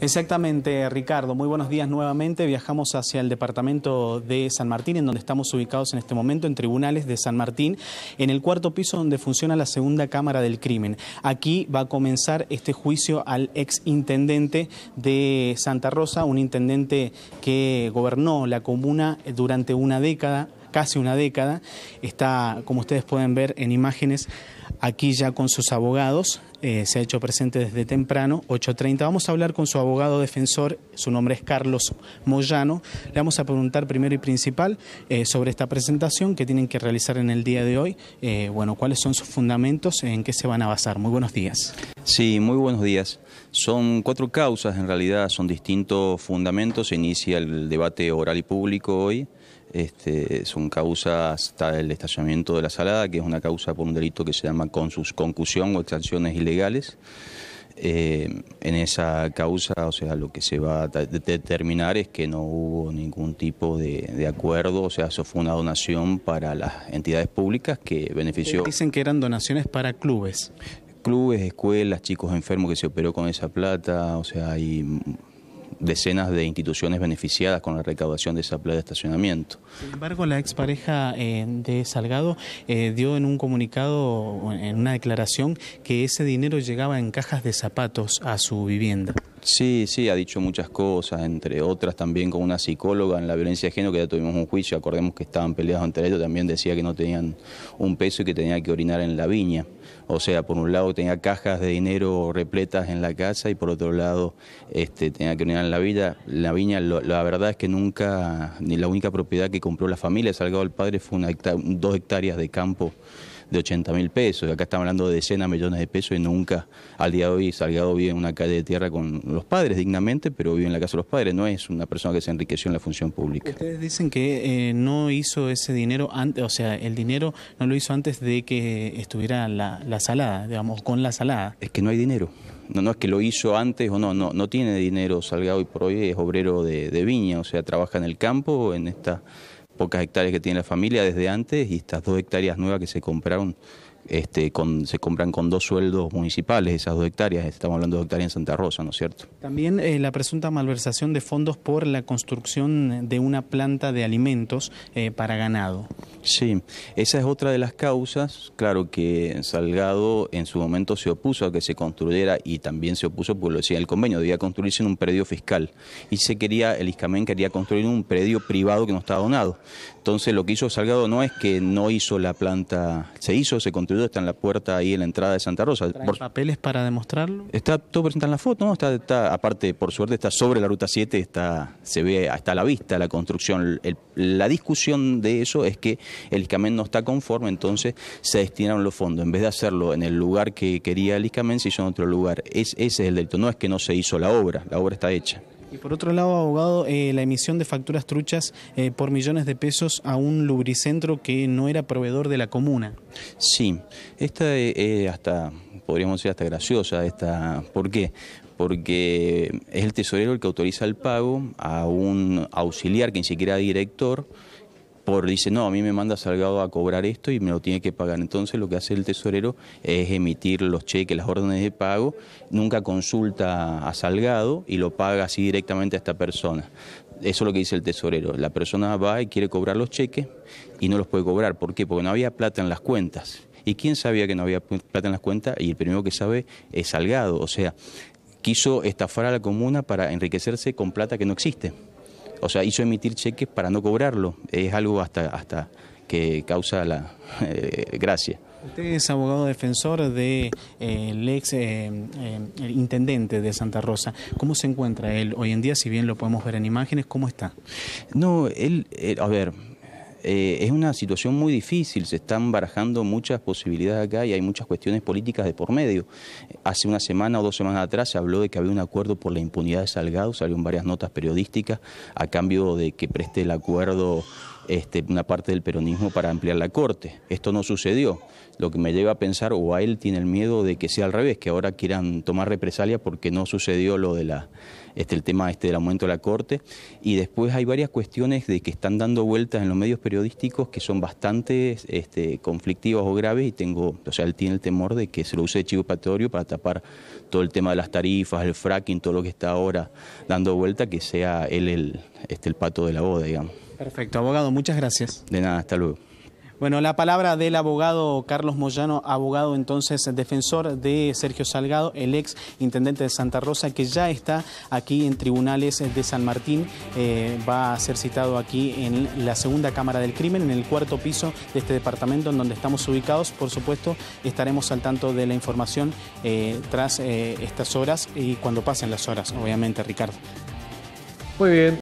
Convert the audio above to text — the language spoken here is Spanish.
Exactamente, Ricardo. Muy buenos días nuevamente. Viajamos hacia el departamento de San Martín, en donde estamos ubicados en este momento, en tribunales de San Martín, en el cuarto piso donde funciona la segunda Cámara del Crimen. Aquí va a comenzar este juicio al ex intendente de Santa Rosa, un intendente que gobernó la comuna durante una década, casi una década. Está, como ustedes pueden ver en imágenes, aquí ya con sus abogados. Eh, se ha hecho presente desde temprano, 8.30. Vamos a hablar con su abogado defensor, su nombre es Carlos Moyano. Le vamos a preguntar primero y principal eh, sobre esta presentación que tienen que realizar en el día de hoy. Eh, bueno, ¿cuáles son sus fundamentos? ¿En qué se van a basar? Muy buenos días. Sí, muy buenos días. Son cuatro causas, en realidad son distintos fundamentos. Se inicia el debate oral y público hoy este, son causas, hasta el estallamiento de la salada, que es una causa por un delito que se llama concusión o exacciones ilegales. Eh, en esa causa, o sea, lo que se va a determinar es que no hubo ningún tipo de, de, acuerdo, o sea, eso fue una donación para las entidades públicas que benefició. Dicen que eran donaciones para clubes. Clubes, escuelas, chicos enfermos que se operó con esa plata, o sea, hay decenas de instituciones beneficiadas con la recaudación de esa playa de estacionamiento. Sin embargo, la expareja eh, de Salgado eh, dio en un comunicado, en una declaración, que ese dinero llegaba en cajas de zapatos a su vivienda. Sí, sí, ha dicho muchas cosas, entre otras también con una psicóloga en la violencia de género, que ya tuvimos un juicio, acordemos que estaban peleados ante ellos, también decía que no tenían un peso y que tenía que orinar en la viña. O sea, por un lado tenía cajas de dinero repletas en la casa y por otro lado este, tenía que orinar la vida. La viña, la verdad es que nunca, ni la única propiedad que compró la familia Salgado el Padre fue una dos hectáreas de campo de 80 mil pesos. Acá estamos hablando de decenas de millones de pesos y nunca al día de hoy Salgado vive en una calle de tierra con los padres dignamente, pero vive en la casa de los padres. No es una persona que se enriqueció en la función pública. Ustedes dicen que eh, no hizo ese dinero antes, o sea, el dinero no lo hizo antes de que estuviera la salada, digamos, con la salada. Es que no hay dinero no, no es que lo hizo antes o no, no, no tiene dinero salgado y por hoy, es obrero de, de, viña, o sea, trabaja en el campo, en estas pocas hectáreas que tiene la familia desde antes y estas dos hectáreas nuevas que se compraron este, se compran con dos sueldos municipales esas dos hectáreas, estamos hablando de hectáreas en Santa Rosa, ¿no es cierto? También eh, la presunta malversación de fondos por la construcción de una planta de alimentos eh, para ganado. Sí, esa es otra de las causas, claro que Salgado en su momento se opuso a que se construyera y también se opuso, porque lo decía el convenio, debía construirse en un predio fiscal y se quería, el ISCAMEN quería construir un predio privado que no estaba donado. Entonces lo que hizo Salgado no es que no hizo la planta, se hizo, se construyó está en la puerta ahí en la entrada de Santa Rosa. Por... papeles para demostrarlo? Está todo presente en la foto, ¿no? Está, está, aparte, por suerte, está sobre la ruta 7, está, se ve hasta la vista la construcción. la discusión de eso es que el Iscamen no está conforme, entonces se destinaron los fondos. En vez de hacerlo en el lugar que quería el Iscamen, se hizo en otro lugar. Es, ese es el delito, no es que no se hizo la obra, la obra está hecha. Y por otro lado, abogado, eh, la emisión de facturas truchas eh, por millones de pesos a un lubricentro que no era proveedor de la comuna. Sí, esta es eh, hasta, podríamos decir, hasta graciosa. Esta, ¿Por qué? Porque es el tesorero el que autoriza el pago a un auxiliar que ni siquiera es director por dice, no, a mí me manda Salgado a cobrar esto y me lo tiene que pagar. Entonces lo que hace el tesorero es emitir los cheques, las órdenes de pago, nunca consulta a Salgado y lo paga así directamente a esta persona. Eso es lo que dice el tesorero. La persona va y quiere cobrar los cheques y no los puede cobrar. ¿Por qué? Porque no había plata en las cuentas. ¿Y quién sabía que no había plata en las cuentas? Y el primero que sabe es Salgado. O sea, quiso estafar a la comuna para enriquecerse con plata que no existe o sea, hizo emitir cheques para no cobrarlo. Es algo hasta, hasta que causa la eh, gracia. Usted es abogado defensor del eh, ex eh, intendente de Santa Rosa. ¿Cómo se encuentra él hoy en día? Si bien lo podemos ver en imágenes, ¿cómo está? No, él, a ver, eh, es una situación muy difícil, se están barajando muchas posibilidades acá y hay muchas cuestiones políticas de por medio. Hace una semana o dos semanas atrás se habló de que había un acuerdo por la impunidad de Salgado, salieron varias notas periodísticas a cambio de que preste el acuerdo este, una parte del peronismo para ampliar la corte. Esto no sucedió, lo que me lleva a pensar, o a él tiene el miedo de que sea al revés, que ahora quieran tomar represalia porque no sucedió lo de la este, el tema este del aumento de la Corte, y después hay varias cuestiones de que están dando vueltas en los medios periodísticos que son bastante este, conflictivas o graves, y tengo, o sea, él tiene el temor de que se lo use de chivo para tapar todo el tema de las tarifas, el fracking, todo lo que está ahora dando vuelta, que sea él el, este, el pato de la boda, digamos. Perfecto, abogado, muchas gracias. De nada, hasta luego. Bueno, la palabra del abogado Carlos Moyano, abogado entonces defensor de Sergio Salgado, el ex intendente de Santa Rosa, que ya está aquí en tribunales de San Martín, eh, va a ser citado aquí en la segunda Cámara del Crimen, en el cuarto piso de este departamento en donde estamos ubicados. Por supuesto, estaremos al tanto de la información eh, tras eh, estas horas y cuando pasen las horas, obviamente, Ricardo. Muy bien.